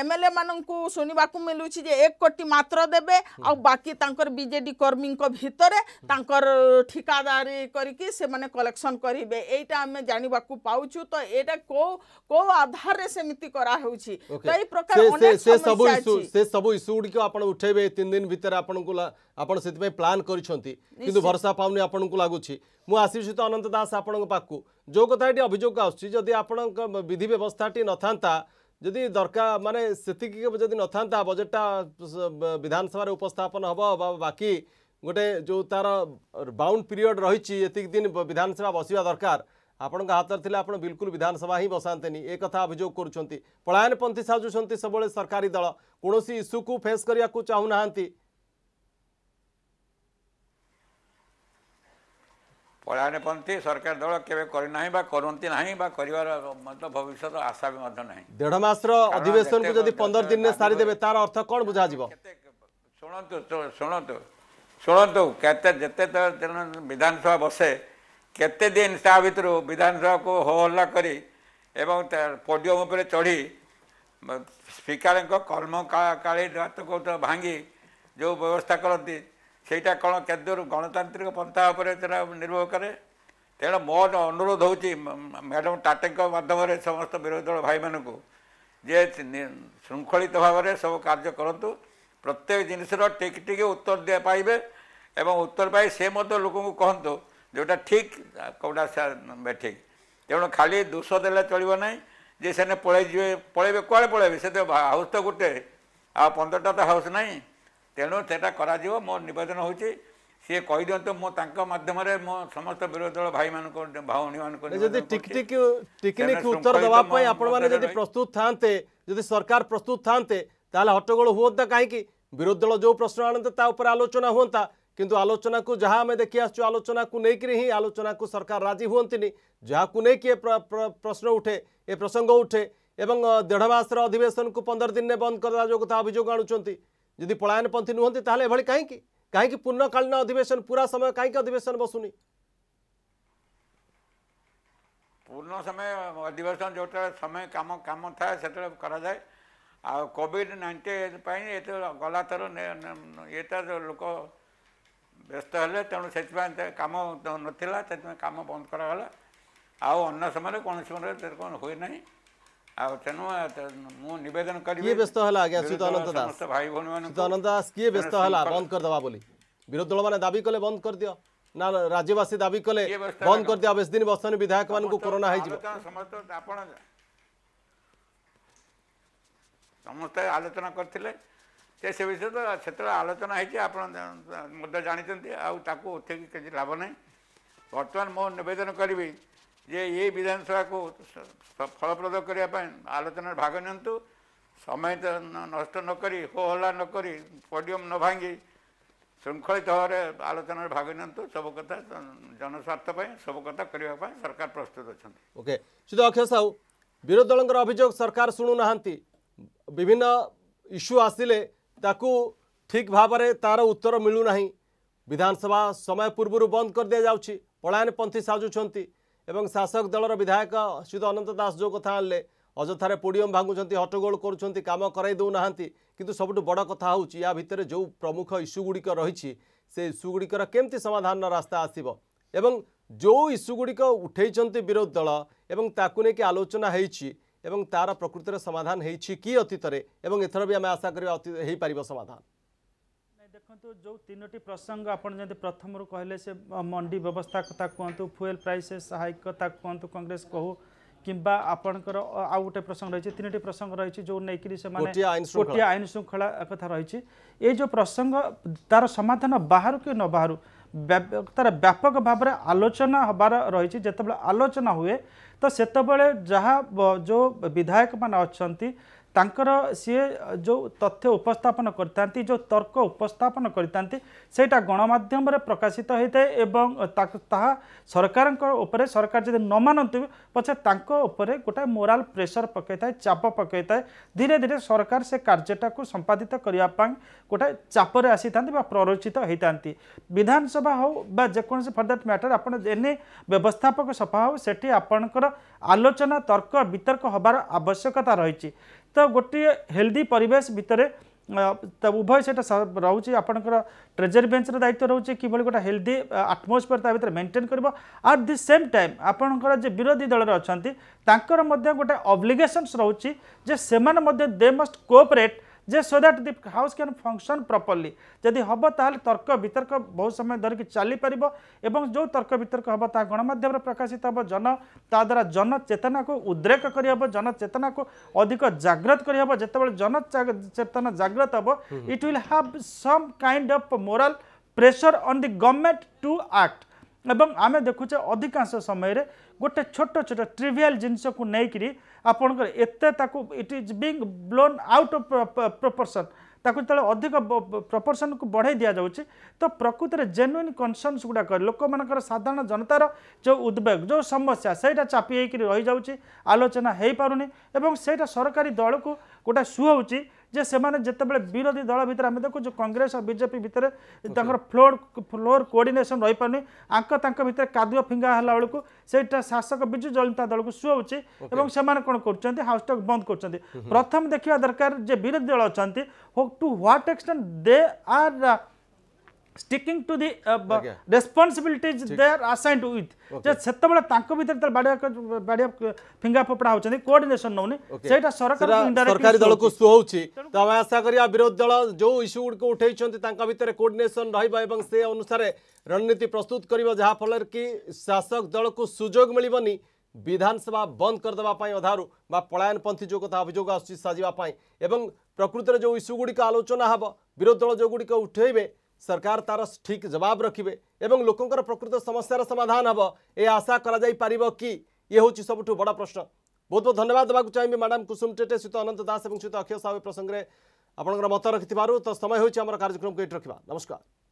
ଏମଏଲଏ ମାନଙ୍କୁ ଶୁଣିବାକୁ ମିଳୁଛି ଯେ ଏକ କୋଟି ମାତ୍ର ଦେବେ ଆଉ ବାକି ତାଙ୍କର ବିଜେଡି କର୍ମୀଙ୍କ ଭିତରେ ତାଙ୍କର ଠିକାଦାରୀ କରିକି ସେମାନେ କଲେକ୍ସନ କରିବେ ଏଇଟା ଆମେ ଜାଣିବା ଦେଖିବାକୁ ପାଉଛୁ ତ ଏଇଟା କୋଉ କୋଉ ଆଧାରରେ ସେମିତି କରାହେଉଛି ତ ଏଇ ପ୍ରକାର ସେ ସବୁ ଇସ୍ୟୁ ସେ ସବୁ ଇସ୍ୟୁ ଗୁଡିକ ଆପଣ ଉଠେଇବେ ତିନି ଦିନ ଭିତରେ ଆପଣଙ୍କୁ ଆପଣ ସେଥିପାଇଁ ପ୍ଲାନ୍ କରିଛନ୍ତି କିନ୍ତୁ ଭରସା ପାଉନି ଆପଣଙ୍କୁ ଲାଗୁଛି ମୁଁ ଆସିବି ତ ଅନନ୍ତ ଦାସ ଆପଣଙ୍କ ପାଖକୁ ଯେଉଁ କଥା ଏଠି ଅଭିଯୋଗ ଆସୁଛି ଯଦି ଆପଣଙ୍କ ବିଧି ବ୍ୟବସ୍ଥାଟି ନଥାନ୍ତା ଯଦି ଦରକାର ମାନେ ସେତିକି ଯଦି ନଥାନ୍ତା ବଜେଟ୍ଟା ବିଧାନସଭାରେ ଉପସ୍ଥାପନ ହେବ ବା ବାକି ଗୋଟେ ଯେଉଁ ତାର ବାଉଣ୍ଡ ପିରିୟଡ଼ ରହିଛି ଏତିକି ଦିନ ବିଧାନସଭା ବସିବା ଦରକାର ଆପଣଙ୍କ ହାତରେ ଥିଲେ ଆପଣ ବିଲକୁଲ ବିଧାନସଭା ହିଁ ବସାନ୍ତେନି ଏ କଥା ଅଭିଯୋଗ କରୁଛନ୍ତି ପଳାୟନପନ୍ଥୀ ସାଜୁଛନ୍ତି ସବୁବେଳେ ସରକାରୀ ଦଳ କୌଣସି ଇସ୍ୟୁକୁ ଫେସ୍ କରିବାକୁ ଚାହୁଁନାହାନ୍ତି ପଳାୟନପନ୍ଥୀ ସରକାର ଦଳ କେବେ କରିନାହିଁ ବା କରନ୍ତି ନାହିଁ ବା କରିବାର ମଧ୍ୟ ଭବିଷ୍ୟତ ଆଶା ବି ମଧ୍ୟ ନାହିଁ ଦେଢ଼ ମାସର ଅଧିବେଶନକୁ ଯଦି ପନ୍ଦର ଦିନରେ ସାରିଦେବେ ତାର ଅର୍ଥ କ'ଣ ବୁଝାଯିବ ଶୁଣନ୍ତୁ ଶୁଣନ୍ତୁ ଶୁଣନ୍ତୁ କେତେ ଯେତେ ବିଧାନସଭା ବସେ କେତେ ଦିନ ତା ଭିତରୁ ବିଧାନସଭାକୁ ହୋ ହଲ୍ଲା କରି ଏବଂ ପୋଡ଼ିୟମ ଉପରେ ଚଢ଼ି ସ୍ପିକରଙ୍କ କର୍ମକାଳୀ କୌଶଳ ଭାଙ୍ଗି ଯେଉଁ ବ୍ୟବସ୍ଥା କରନ୍ତି ସେଇଟା କ'ଣ କେତେ ଦୂର ଗଣତାନ୍ତ୍ରିକ ପନ୍ଥା ଉପରେ ସେଟା ନିର୍ଭର କରେ ତେଣୁ ମୋର ଅନୁରୋଧ ହେଉଛି ମ୍ୟାଡ଼ାମ ଟାଟେଙ୍କ ମାଧ୍ୟମରେ ସମସ୍ତ ବିରୋଧୀ ଦଳ ଭାଇମାନଙ୍କୁ ଯେ ଶୃଙ୍ଖଳିତ ଭାବରେ ସବୁ କାର୍ଯ୍ୟ କରନ୍ତୁ ପ୍ରତ୍ୟେକ ଜିନିଷର ଟିକେ ଟିକେ ଉତ୍ତର ପାଇବେ ଏବଂ ଉତ୍ତର ପାଇ ସେ ମଧ୍ୟ ଲୋକଙ୍କୁ କହନ୍ତୁ ଯେଉଁଟା ଠିକ୍ କେଉଁଟା ଠିକ୍ ତେଣୁ ଖାଲି ଦୋଷ ଦେଲେ ଚଳିବ ନାହିଁ ଯେ ସେନେ ପଳେଇଯିବେ ପଳେଇବେ କୁଆଡ଼େ ପଳେଇବେ ସେ ତ ହାଉସ୍ ତ ଗୋଟେ ଆଉ ପନ୍ଦରଟା ତ ହାଉସ୍ ନାହିଁ ତେଣୁ ସେଇଟା କରାଯିବ ମୋ ନିବେଦନ ହେଉଛି ସିଏ କହିଦିଅନ୍ତୁ ମୁଁ ତାଙ୍କ ମାଧ୍ୟମରେ ମୋ ସମସ୍ତ ବିରୋଧୀ ଦଳ ଭାଇମାନଙ୍କୁ ଭଉଣୀମାନଙ୍କୁ ଯଦି ଟିକିଟିକି ଟିକିନିକି ଉତ୍ତର ଦେବା ପାଇଁ ଆପଣମାନେ ଯଦି ପ୍ରସ୍ତୁତ ଥାନ୍ତେ ଯଦି ସରକାର ପ୍ରସ୍ତୁତ ଥାନ୍ତେ ତାହେଲେ ହଟ୍ଟଗୋଳ ହୁଅନ୍ତା କାହିଁକି ବିରୋଧୀ ଦଳ ଯେଉଁ ପ୍ରଶ୍ନ ଆଣନ୍ତେ ତା ଉପରେ ଆଲୋଚନା ହୁଅନ୍ତା किंतु आलोचना को जहाँ आम देखी आस आलोचना को लेकर ही आलोचना को सरकार राजी हाँ जहाँ को लेकिन प्रश्न उठे ए प्रसंग उठे एवं देढ़मास अधिवेशन को पंदर दिन में बंद कर अभोग आदि पलायनपंथी नुहंत यही कहीं कहीं पूर्णकालन अधिवेशन पूरा समय कहीं अधिवेशन बसुनि पूर्ण समय अधिवेशन जो समय कम कम था से कराए आ कोड नाइंटीन ये गला थर ये लोक ବ୍ୟସ୍ତ ହେଲେ ତେଣୁ ସେଥିପାଇଁ କାମ ନଥିଲା ସେଥିପାଇଁ କାମ ବନ୍ଦ କରାଗଲା ଆଉ ଅନ୍ୟ ସମୟରେ କୌଣସି ସମୟରେ କ'ଣ ହୁଏ ନାହିଁ ଆଉ ତେଣୁ ମୁଁ ନିବେଦନ କରିବି କିଏ ବ୍ୟସ୍ତ ହେଲା ଆଜ୍ଞା ସୀତାନନ୍ଦ ଦାସ ସମସ୍ତ ଭାଇ ଭଉଣୀମାନଙ୍କୁ ସୀତାନନ୍ଦ ଦାସ କିଏ ବ୍ୟସ୍ତ ହେଲା ବନ୍ଦ କରିଦେବା ବୋଲି ବିରୋଧୀ ଦଳମାନେ ଦାବି କଲେ ବନ୍ଦ କରିଦିଅ ନା ରାଜ୍ୟବାସୀ ଦାବି କଲେ ବନ୍ଦ କରିଦିଅ ବେଶୀ ଦିନ ବସ୍ତାନୀ ବିଧାୟକମାନଙ୍କୁ କରୋନା ହେଇଯିବ ସମସ୍ତ ଆପଣ ସମସ୍ତେ ଆଲୋଚନା କରିଥିଲେ ସେ ସେ ବିଷୟରେ ସେତେବେଳେ ଆଲୋଚନା ହେଇଛି ଆପଣ ମଧ୍ୟ ଜାଣିଛନ୍ତି ଆଉ ତାକୁ ଉଠେଇକି କିଛି ଲାଭ ନାହିଁ ବର୍ତ୍ତମାନ ମୁଁ ନିବେଦନ କରିବି ଯେ ଏ ବିଧାନସଭାକୁ ଫଳପ୍ରଦ କରିବା ପାଇଁ ଆଲୋଚନାରେ ଭାଗ ନିଅନ୍ତୁ ସମୟ ତ ନଷ୍ଟ ନକରି ହୋହଲ୍ଲା ନକରି ପଡ଼ିୟମ୍ ନ ଭାଙ୍ଗି ଶୃଙ୍ଖଳିତ ଭାବରେ ଆଲୋଚନାରେ ଭାଗ ନିଅନ୍ତୁ ସବୁ କଥା ଜନସ୍ୱାର୍ଥ ପାଇଁ ସବୁ କଥା କରିବା ପାଇଁ ସରକାର ପ୍ରସ୍ତୁତ ଅଛନ୍ତି ଓକେ ସୁଧ ଅକ୍ଷୟ ସାହୁ ବିରୋଧୀ ଦଳଙ୍କର ଅଭିଯୋଗ ସରକାର ଶୁଣୁନାହାନ୍ତି ବିଭିନ୍ନ ଇସ୍ୟୁ ଆସିଲେ ତାକୁ ଠିକ୍ ଭାବରେ ତାର ଉତ୍ତର ମିଳୁନାହିଁ ବିଧାନସଭା ସମୟ ପୂର୍ବରୁ ବନ୍ଦ କରିଦିଆଯାଉଛି ପଳାୟନପନ୍ଥୀ ସାଜୁଛନ୍ତି ଏବଂ ଶାସକ ଦଳର ବିଧାୟକ ଶ୍ରୀ ଅନନ୍ତ ଦାସ ଯେଉଁ କଥା ଆଣିଲେ ଅଯଥାରେ ପୋଡ଼ିୟମ ଭାଙ୍ଗୁଛନ୍ତି ହଟ୍ଟଗୋଳ କରୁଛନ୍ତି କାମ କରାଇ ଦେଉନାହାନ୍ତି କିନ୍ତୁ ସବୁଠୁ ବଡ଼ କଥା ହେଉଛି ୟା ଭିତରେ ଯେଉଁ ପ୍ରମୁଖ ଇସ୍ୟୁଗୁଡ଼ିକ ରହିଛି ସେ ଇସ୍ୟୁଗୁଡ଼ିକର କେମିତି ସମାଧାନର ରାସ୍ତା ଆସିବ ଏବଂ ଯେଉଁ ଇସ୍ୟୁଗୁଡ଼ିକ ଉଠାଇଛନ୍ତି ବିରୋଧୀ ଦଳ ଏବଂ ତାକୁ ନେଇକି ଆଲୋଚନା ହେଇଛି ଏବଂ ତାର ପ୍ରକୃତିର ସମାଧାନ ହେଇଛି କି ଅତୀତରେ ଏବଂ ଏଥର ବି ଆମେ ଆଶା କରିବା ହେଇପାରିବ ସମାଧାନ ଦେଖନ୍ତୁ ଯେଉଁ ତିନୋଟି ପ୍ରସଙ୍ଗ ଆପଣ ଯେମିତି ପ୍ରଥମରୁ କହିଲେ ସେ ମଣ୍ଡି ବ୍ୟବସ୍ଥା କଥା କୁହନ୍ତୁ ଫୁଏଲ୍ ପ୍ରାଇସେସ୍ ହାଇକ୍ କଥା କୁହନ୍ତୁ କଂଗ୍ରେସ କହୁ କିମ୍ବା ଆପଣଙ୍କର ଆଉ ଗୋଟେ ପ୍ରସଙ୍ଗ ରହିଛି ତିନୋଟି ପ୍ରସଙ୍ଗ ରହିଛି ଯେଉଁ ନେଇକିରି ସେମାନେ ଗୋଟିଏ ଆଇନ ଶୃଙ୍ଖଳା କଥା ରହିଛି ଏଇ ଯେଉଁ ପ୍ରସଙ୍ଗ ତାର ସମାଧାନ ବାହାରୁ କି ନ ବାହାରୁ ତାର ବ୍ୟାପକ ଭାବରେ ଆଲୋଚନା ହେବାର ରହିଛି ଯେତେବେଳେ ଆଲୋଚନା ହୁଏ ତ ସେତେବେଳେ ଯାହା ଯେଉଁ ବିଧାୟକମାନେ ଅଛନ୍ତି ତାଙ୍କର ସିଏ ଯେଉଁ ତଥ୍ୟ ଉପସ୍ଥାପନ କରିଥାନ୍ତି ଯେଉଁ ତର୍କ ଉପସ୍ଥାପନ କରିଥାନ୍ତି ସେଇଟା ଗଣମାଧ୍ୟମରେ ପ୍ରକାଶିତ ହୋଇଥାଏ ଏବଂ ତାହା ସରକାରଙ୍କ ଉପରେ ସରକାର ଯଦି ନ ମାନନ୍ତି ପଛେ ତାଙ୍କ ଉପରେ ଗୋଟାଏ ମୋରାଲ ପ୍ରେସର ପକାଇଥାଏ ଚାପ ପକାଇଥାଏ ଧୀରେ ଧୀରେ ସରକାର ସେ କାର୍ଯ୍ୟଟାକୁ ସମ୍ପାଦିତ କରିବା ପାଇଁ ଗୋଟାଏ ଚାପରେ ଆସିଥାନ୍ତି ବା ପ୍ରରୋଚିତ ହୋଇଥାନ୍ତି ବିଧାନସଭା ହେଉ ବା ଯେକୌଣସି ଫର୍ ଦ୍ୟାଟ୍ ମ୍ୟାଟର ଆପଣ ଏନେ ବ୍ୟବସ୍ଥାପକ ସଭା ହେଉ ସେଠି ଆପଣଙ୍କର ଆଲୋଚନା ତର୍କ ବିତର୍କ ହେବାର ଆବଶ୍ୟକତା ରହିଛି ତ ଗୋଟିଏ ହେଲ୍ଦି ପରିବେଶ ଭିତରେ ଉଭୟ ସେଇଟା ରହୁଛି ଆପଣଙ୍କର ଟ୍ରେଜେରୀ ବେଞ୍ଚର ଦାୟିତ୍ୱ ରହୁଛି କିଭଳି ଗୋଟେ ହେଲ୍ଦି ଆଟମୋସ୍ଫିୟର ତା ଭିତରେ ମେଣ୍ଟେନ୍ କରିବ ଆଟ୍ ଦି ସେମ୍ ଟାଇମ୍ ଆପଣଙ୍କର ଯେ ବିରୋଧୀ ଦଳରେ ଅଛନ୍ତି ତାଙ୍କର ମଧ୍ୟ ଗୋଟେ ଅବ୍ଲିଗେସନ୍ସ ରହୁଛି ଯେ ସେମାନେ ମଧ୍ୟ ଦେ ମଷ୍ଟ କୋଅପରେଟ୍ ଯେ so that the house can function properly ଯଦି ହେବ ତାହେଲେ ତର୍କ ବିତର୍କ ବହୁତ ସମୟ ଧରିକି ଚାଲିପାରିବ ଏବଂ ଯେଉଁ ତର୍କ ବିତର୍କ ହେବ ତାହା ଗଣମାଧ୍ୟମରେ ପ୍ରକାଶିତ ହେବ ଜନ ତା ଦ୍ୱାରା ଜନଚେତନାକୁ ଉଦ୍ରେକ କରିହେବ ଜନଚେତନାକୁ ଅଧିକ ଜାଗ୍ରତ କରିହେବ ଯେତେବେଳେ ଜନ ଚେତନା ଜାଗ୍ରତ ହେବ it will have some kind of moral pressure on the government to act ଏବଂ ଆମେ ଦେଖୁଛେ ଅଧିକାଂଶ ସମୟରେ ଗୋଟେ ଛୋଟ ଛୋଟ ଟ୍ରିଭିଆଲ୍ ଜିନିଷକୁ ନେଇକରି ଆପଣଙ୍କର ଏତେ ତାକୁ it is being blown out of proportion ତାକୁ ଯେତେବେଳେ ଅଧିକ ପ୍ରପର୍ସନ୍କୁ ବଢ଼େଇ ଦିଆଯାଉଛି ତ ପ୍ରକୃତରେ ଜେନୁଇନ୍ କନ୍ସର୍ନ୍ସ ଗୁଡ଼ାକ ଲୋକମାନଙ୍କର ସାଧାରଣ ଜନତାର ଯେଉଁ ଉଦ୍ବେଗ ଯେଉଁ ସମସ୍ୟା ସେଇଟା ଚାପି ହେଇକିରି ରହିଯାଉଛି ଆଲୋଚନା ହେଇପାରୁନି ଏବଂ ସେଇଟା ସରକାରୀ ଦଳକୁ गोटे सु ହେଉଛି ଯେ ସେମାନେ ଯେତେବେଳେ ବିରୋଧୀ ଦଳ ଭିତରେ ଆମେ ଦେଖୁଛୁ କଂଗ୍ରେସ ଆଉ ବିଜେପି ଭିତରେ ତାଙ୍କର ଫ୍ଲୋର ଫ୍ଲୋର କୋର୍ଡିନେସନ୍ ରହିପାରୁନି ଆଙ୍କ ତାଙ୍କ ଭିତରେ କାଦୁଅ ଫିଙ୍ଗା ହେଲା ବେଳକୁ ସେଇଟା ଶାସକ ବିଜୁ ଜନତା ଦଳକୁ ସୁଆଉଛି ଏବଂ ସେମାନେ କ'ଣ କରୁଛନ୍ତି ହାଉସ୍ଟକ୍ ବନ୍ଦ କରୁଛନ୍ତି ପ୍ରଥମ ଦେଖିବା ଦରକାର ଯେ ବିରୋଧୀ ଦଳ ଅଛନ୍ତି to what extent they are sticking to the uh, okay. responsibilities Chik. they are assigned with just setabale tanko bithare tar badia badia finger popda hochani coordination nouni seita sarakar sarkari dal ko su hochi to ame asha kariya virodhi dal jo issue ko uthaichhanti tanka bithare coordination rahiba ebang se anusare raniti prastut kariba jaha phalar ki शासक दल को सुजोग मिलनी विधानसभा बंद करदेवाई अधारू बा पलायनपंथी जो कथा अभोग आसाजापी एवं प्रकृत जो इस्यूगुड़िक आलोचना हम विरोध दल जो गुड़िक उठेबे सरकार तार ठीक जवाब रखिबे एवं लोकंकर प्रकृत समस्या समाधान हम ए आशा करा कि ये हूँ सब बड़ प्रश्न बहुत बहुत धन्यवाद देवाक चाहिए मैडम कुसुम टेटे सहित अनंत दास सहित अक्षय साहू प्रसंगे आप मत रखि তো तो समय হচ্ছে कार्यक्रम को এটি রাখা নমস্কার